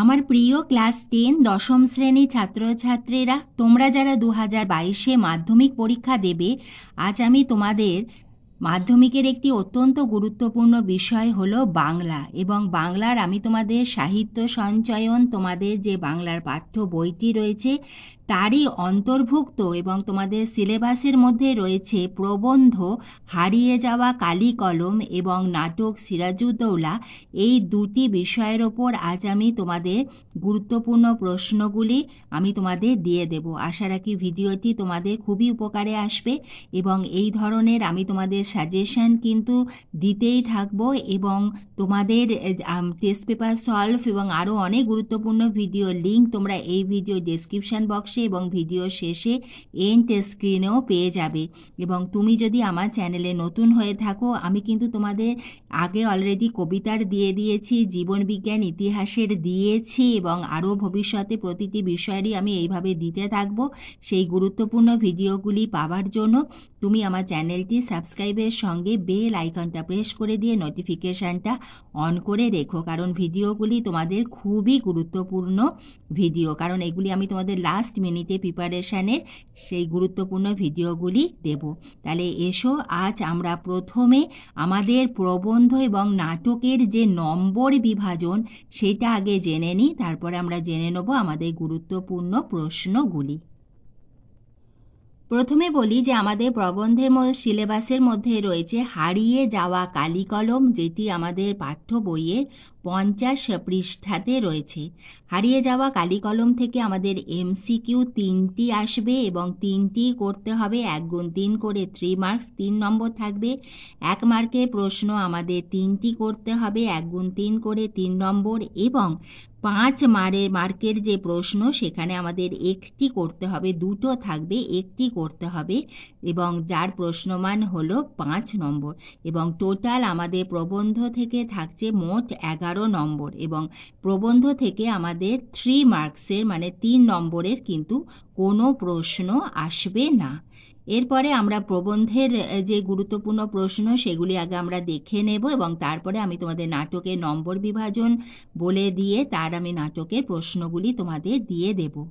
আমার প্রিয় class ten দশম শ্রেণী ছাত্রছাত্রীরা তোমরা যারা দু হাজার বাইশে মাধ্যমিক পরীক্ষা দেবে আজ আমি তোমাদের মাধ্যমিকের একটি অত্যন্ত গুরুত্বপূর্ণ বিষয় হলো বাংলা এবং বাংলার আমি তোমাদের সাহিত্য সঞ্চয়ন তোমাদের যে বাংলার পাঠ্য বইটি রয়েছে তারই অন্তর্ভুক্ত এবং তোমাদের সিলেবাসের মধ্যে রয়েছে প্রবন্ধ হারিয়ে যাওয়া কালি কলম এবং নাটক সিরাজুদ্দৌলা এই দুটি বিষয়ের ওপর আজ আমি তোমাদের গুরুত্বপূর্ণ প্রশ্নগুলি আমি তোমাদের দিয়ে দেব আশা রাখি ভিডিওটি তোমাদের খুবই উপকারে আসবে এবং এই ধরনের আমি তোমাদের সাজেশন কিন্তু দিতেই থাকব এবং তোমাদের টেস্ট পেপার সলভ এবং আরও অনেক গুরুত্বপূর্ণ ভিডিও লিঙ্ক তোমরা এই ভিডিও ডেসক্রিপশান বক্স বক্সে এবং ভিডিও শেষে এন্ড স্ক্রিনেও পেয়ে যাবে এবং তুমি যদি আমার চ্যানেলে নতুন হয়ে থাকো আমি কিন্তু তোমাদের আগে অলরেডি কবিতার দিয়ে দিয়েছি জীবনবিজ্ঞান ইতিহাসের দিয়েছি এবং আরও ভবিষ্যতে প্রতিটি বিষয়েরই আমি এইভাবে দিতে থাকব সেই গুরুত্বপূর্ণ ভিডিওগুলি পাওয়ার জন্য তুমি আমার চ্যানেলটি সাবস্ক্রাইবের সঙ্গে বেল আইকনটা প্রেস করে দিয়ে নোটিফিকেশানটা অন করে রেখো কারণ ভিডিওগুলি তোমাদের খুবই গুরুত্বপূর্ণ ভিডিও কারণ এগুলি আমি তোমাদের লাস্ট মিনিটে প্রিপারেশানের সেই গুরুত্বপূর্ণ ভিডিওগুলি দেব তাহলে এসো আজ আমরা প্রথমে আমাদের প্রবন্ধ এবং নাটকের যে নম্বর বিভাজন সেটা আগে জেনে নিই তারপরে আমরা জেনে নেব আমাদের গুরুত্বপূর্ণ প্রশ্নগুলি প্রথমে বলি যে আমাদের প্রবন্ধের সিলেবাসের মধ্যে রয়েছে হারিয়ে যাওয়া কালিকলম যেটি আমাদের পাঠ্য বইয়ের পঞ্চাশ পৃষ্ঠাতে রয়েছে হারিয়ে যাওয়া কালিকলম থেকে আমাদের এমসিকিউ তিনটি আসবে এবং তিনটি করতে হবে এক গুণ তিন করে থ্রি মার্কস তিন নম্বর থাকবে এক মার্কের প্রশ্ন আমাদের তিনটি করতে হবে এক গুণ তিন করে তিন নম্বর এবং পাঁচ মারের মার্কের যে প্রশ্ন সেখানে আমাদের একটি করতে হবে দুটো থাকবে একটি করতে হবে এবং যার প্রশ্নমান হলো পাঁচ নম্বর এবং টোটাল আমাদের প্রবন্ধ থেকে থাকছে মোট এগারো বারো নম্বর এবং প্রবন্ধ থেকে আমাদের থ্রি মার্কসের মানে তিন নম্বরের কিন্তু কোনো প্রশ্ন আসবে না এরপরে আমরা প্রবন্ধের যে গুরুত্বপূর্ণ প্রশ্ন সেগুলি আগে আমরা দেখে নেব এবং তারপরে আমি তোমাদের নাটকের নম্বর বিভাজন বলে দিয়ে তার আমি নাটকের প্রশ্নগুলি তোমাদের দিয়ে দেবো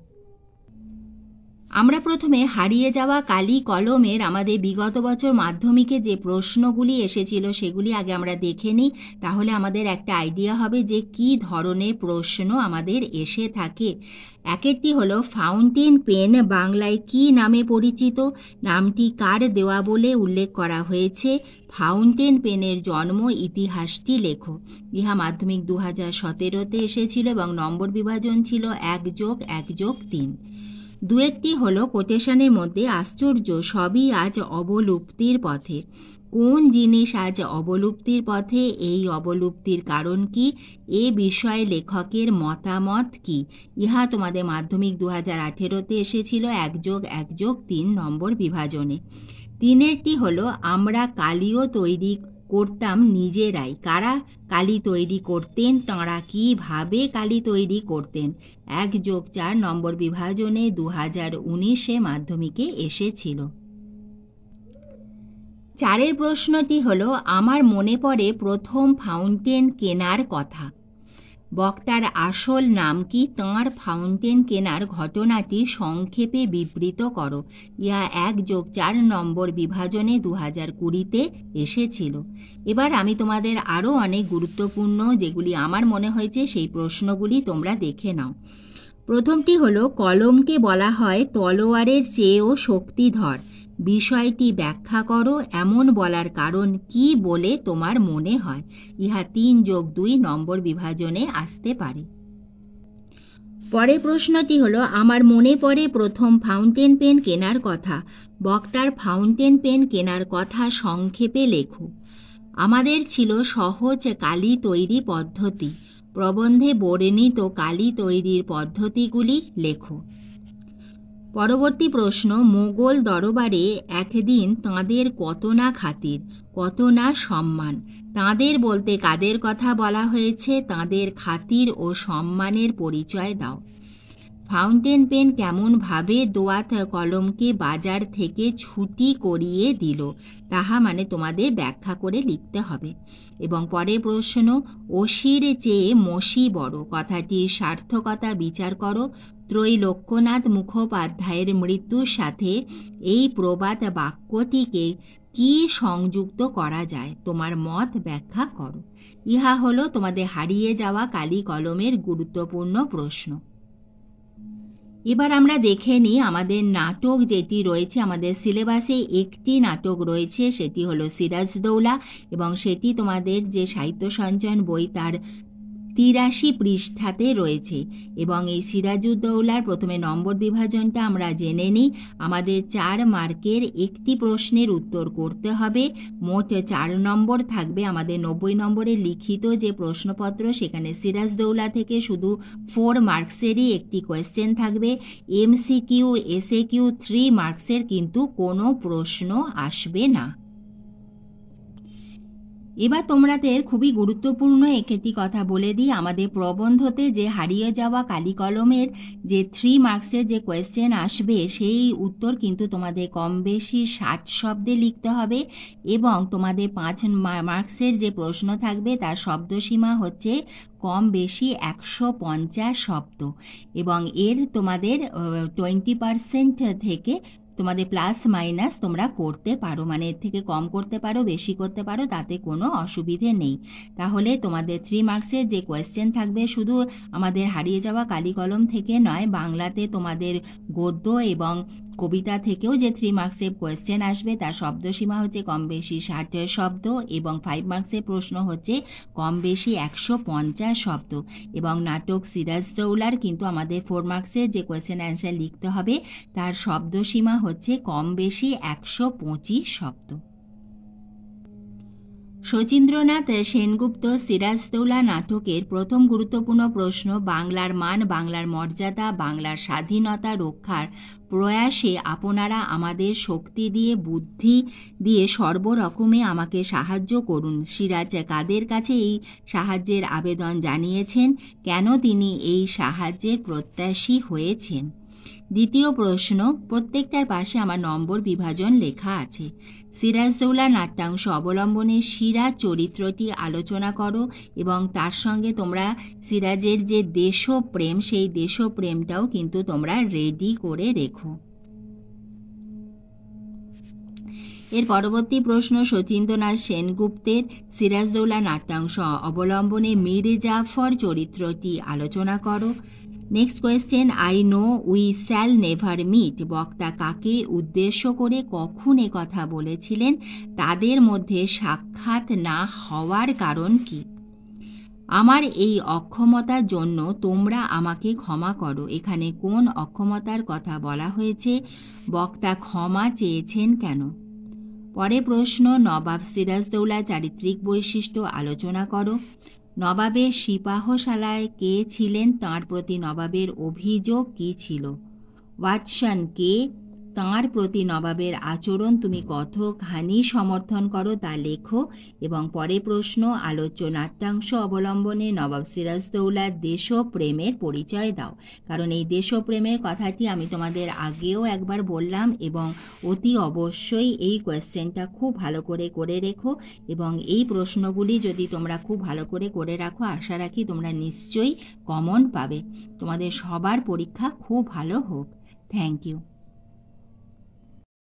আমরা প্রথমে হারিয়ে যাওয়া কালি কলমের আমাদের বিগত বছর মাধ্যমিকে যে প্রশ্নগুলি এসেছিল সেগুলি আগে আমরা দেখে নিই তাহলে আমাদের একটা আইডিয়া হবে যে কি ধরনের প্রশ্ন আমাদের এসে থাকে একেরটি হলো ফাউন্টেন পেন বাংলায় কি নামে পরিচিত নামটি কার দেওয়া বলে উল্লেখ করা হয়েছে ফাউন্টেন পেনের জন্ম ইতিহাসটি লেখো ইহা মাধ্যমিক দু হাজার সতেরোতে এসেছিল এবং নম্বর বিভাজন ছিল এক যোগ এক যোগ তিন দু একটি হলো কোটেশনের মধ্যে আশ্চর্য সবই আজ অবলুপ্তির পথে কোন জিনিস আজ অবলুপ্তির পথে এই অবলুপ্তির কারণ কি এ বিষয়ে লেখকের মতামত কি ইহা তোমাদের মাধ্যমিক দু হাজার আঠেরোতে এসেছিল একযোগ একযোগ তিন নম্বর বিভাজনে তিনেরটি হলো আমরা কালিও তৈরি করতাম নিজেরাই কারা কালি তৈরি করতেন তাঁরা কীভাবে কালি তৈরি করতেন এক যোগ চার নম্বর বিভাজনে দু হাজার উনিশে মাধ্যমিকে এসেছিল চারের প্রশ্নটি হলো আমার মনে পড়ে প্রথম ফাউন্টেন কেনার কথা বক্তার আসল নাম কি তাঁর ফাউন্টেন কেনার ঘটনাটি সংক্ষেপে বিবৃত করো ইহা এক যোগ চার নম্বর বিভাজনে দু হাজার কুড়িতে এসেছিল এবার আমি তোমাদের আরও অনেক গুরুত্বপূর্ণ যেগুলি আমার মনে হয়েছে সেই প্রশ্নগুলি তোমরা দেখে নাও প্রথমটি হলো কলমকে বলা হয় তলোয়ারের চেয়েও শক্তিধর বিষয়টি ব্যাখ্যা করো এমন বলার কারণ কি বলে তোমার মনে হয় ইহা তিন যোগ দুই নম্বর বিভাজনে আসতে পারে পরের প্রশ্নটি হলো আমার মনে পড়ে প্রথম ফাউন্টেন পেন কেনার কথা বক্তার ফাউন্টেন পেন কেনার কথা সংক্ষেপে লেখো আমাদের ছিল সহজ কালি তৈরি পদ্ধতি প্রবন্ধে বর্ণিত কালি তৈরির পদ্ধতিগুলি লেখো পরবর্তী প্রশ্ন মোগল দরবারে একদিন তাঁদের কত না খাতির কত না সম্মান তাঁদের বলতে কাদের কথা বলা হয়েছে তাঁদের খাতির ও সম্মানের পরিচয় দাও ফাউন্টেন পেন কেমনভাবে দোয়াত কলমকে বাজার থেকে ছুটি করিয়ে দিল তাহা মানে তোমাদের ব্যাখ্যা করে লিখতে হবে এবং পরে প্রশ্ন ওসির চেয়ে মশি বড় কথাটির সার্থকতা বিচার করো ত্রয়ী লক্ষ্যনাথ মুখোপাধ্যায়ের মৃত্যুর সাথে এই প্রবাদ বাক্যটিকে কি সংযুক্ত করা যায় তোমার মত ব্যাখ্যা করো ইহা হলো তোমাদের হারিয়ে যাওয়া কালি কলমের গুরুত্বপূর্ণ প্রশ্ন এবার আমরা দেখে নিই আমাদের নাটক যেটি রয়েছে আমাদের সিলেবাসে একটি নাটক রয়েছে সেটি হলো সিরাজদৌলা এবং সেটি তোমাদের যে সাহিত্য সঞ্চয়ন বই তার তিরাশি পৃষ্ঠাতে রয়েছে এবং এই সিরাজউদ্দৌলার প্রথমে নম্বর বিভাজনটা আমরা জেনে নিই আমাদের চার মার্কের একটি প্রশ্নের উত্তর করতে হবে মোট চার নম্বর থাকবে আমাদের নব্বই নম্বরে লিখিত যে প্রশ্নপত্র সেখানে সিরাজদৌলা থেকে শুধু ফোর মার্কসেরই একটি কোয়েশ্চেন থাকবে এমসিকিউ এসএ কিউ থ্রি মার্কসের কিন্তু কোনো প্রশ্ন আসবে না এবার তোমরাদের খুবই গুরুত্বপূর্ণ একটি কথা বলে দিই আমাদের প্রবন্ধতে যে হারিয়ে যাওয়া কালি কলমের যে থ্রি মার্কসের যে কোয়েশ্চেন আসবে সেই উত্তর কিন্তু তোমাদের কম বেশি ষাট শব্দে লিখতে হবে এবং তোমাদের পাঁচ মার্কসের যে প্রশ্ন থাকবে তার শব্দসীমা হচ্ছে কম বেশি একশো পঞ্চাশ শব্দ এবং এর তোমাদের টোয়েন্টি পারসেন্ট থেকে তোমাদের প্লাস মাইনাস তোমরা করতে পারো মানে এর থেকে কম করতে পারো বেশি করতে পারো তাতে কোনো অসুবিধে নেই তাহলে তোমাদের থ্রি মার্কসের যে কোয়েশ্চেন থাকবে শুধু আমাদের হারিয়ে যাওয়া কালি কলম থেকে নয় বাংলাতে তোমাদের গদ্য এবং কবিতা থেকেও যে থ্রি মার্কসের কোয়েশ্চেন আসবে তার শব্দসীমা হচ্ছে কম বেশি ষাট শব্দ এবং ফাইভ মার্কসের প্রশ্ন হচ্ছে কম বেশি একশো পঞ্চাশ শব্দ এবং নাটক সিরাজ দৌলার কিন্তু আমাদের ফোর মার্কসের যে কোয়েশ্চেন অ্যান্সার লিখতে হবে তার শব্দসীমা হচ্ছে কম বেশি একশো পঁচিশ শব্দ শচীন্দ্রনাথ সেনগুপ্ত সিরাজদৌলা নাটকের প্রথম গুরুত্বপূর্ণ প্রশ্ন বাংলার মান বাংলার মর্যাদা বাংলার স্বাধীনতা রক্ষার প্রয়াসে আপনারা আমাদের শক্তি দিয়ে বুদ্ধি দিয়ে সর্বরকমে আমাকে সাহায্য করুন সিরাজ কাদের কাছে এই সাহায্যের আবেদন জানিয়েছেন কেন তিনি এই সাহায্যের প্রত্যাশী হয়েছেন দ্বিতীয় প্রশ্ন প্রত্যেকটার পাশে আমার নম্বর বিভাজন লেখা আছে সিরাজদৌলা নাট্যাংশ অবলম্বনে সিরাজ চরিত্রটি আলোচনা করো এবং তার সঙ্গে তোমরা সিরাজের যে দেশপ্রেম সেই দেশপ্রেমটাও কিন্তু তোমরা রেডি করে রেখো এর পরবর্তী প্রশ্ন শচীন্দ্রনাথ সেনগুপ্তের সিরাজদৌলা নাট্যাংশ অবলম্বনে মিরে জাফর চরিত্রটি আলোচনা করো next question I know we shall never meet বক্তা কাকে উদ্দেশ্য করে কখন এ কথা বলেছিলেন তাদের মধ্যে সাক্ষাৎ না হওয়ার কারণ কি আমার এই অক্ষমতার জন্য তোমরা আমাকে ক্ষমা করো এখানে কোন অক্ষমতার কথা বলা হয়েছে বক্তা ক্ষমা চেয়েছেন কেন পরে প্রশ্ন নবাব সিরাজদৌলা চারিত্রিক বৈশিষ্ট্য আলোচনা করো নবাবের সিপাহশালায় কে ছিলেন তার প্রতি নবাবের অভিযোগ কী ছিল ওয়াটসন কে তাঁর প্রতি নবাবের আচরণ তুমি কতখানি সমর্থন করো তা লেখো এবং পরে প্রশ্ন আলোচ্য নাট্যাংশ অবলম্বনে নবাব সিরাজদৌলার দেশপ্রেমের পরিচয় দাও কারণ এই দেশপ্রেমের কথাটি আমি তোমাদের আগেও একবার বললাম এবং অতি অবশ্যই এই কোয়েশ্চেনটা খুব ভালো করে করে রেখো এবং এই প্রশ্নগুলি যদি তোমরা খুব ভালো করে করে রাখো আশা রাখি তোমরা নিশ্চয়ই কমন পাবে তোমাদের সবার পরীক্ষা খুব ভালো হোক থ্যাংক ইউ